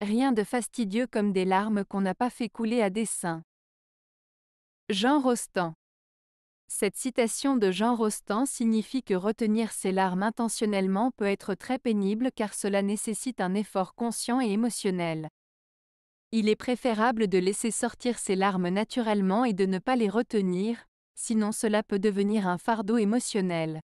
Rien de fastidieux comme des larmes qu'on n'a pas fait couler à dessein. Jean Rostand. Cette citation de Jean Rostand signifie que retenir ses larmes intentionnellement peut être très pénible car cela nécessite un effort conscient et émotionnel. Il est préférable de laisser sortir ses larmes naturellement et de ne pas les retenir, sinon cela peut devenir un fardeau émotionnel.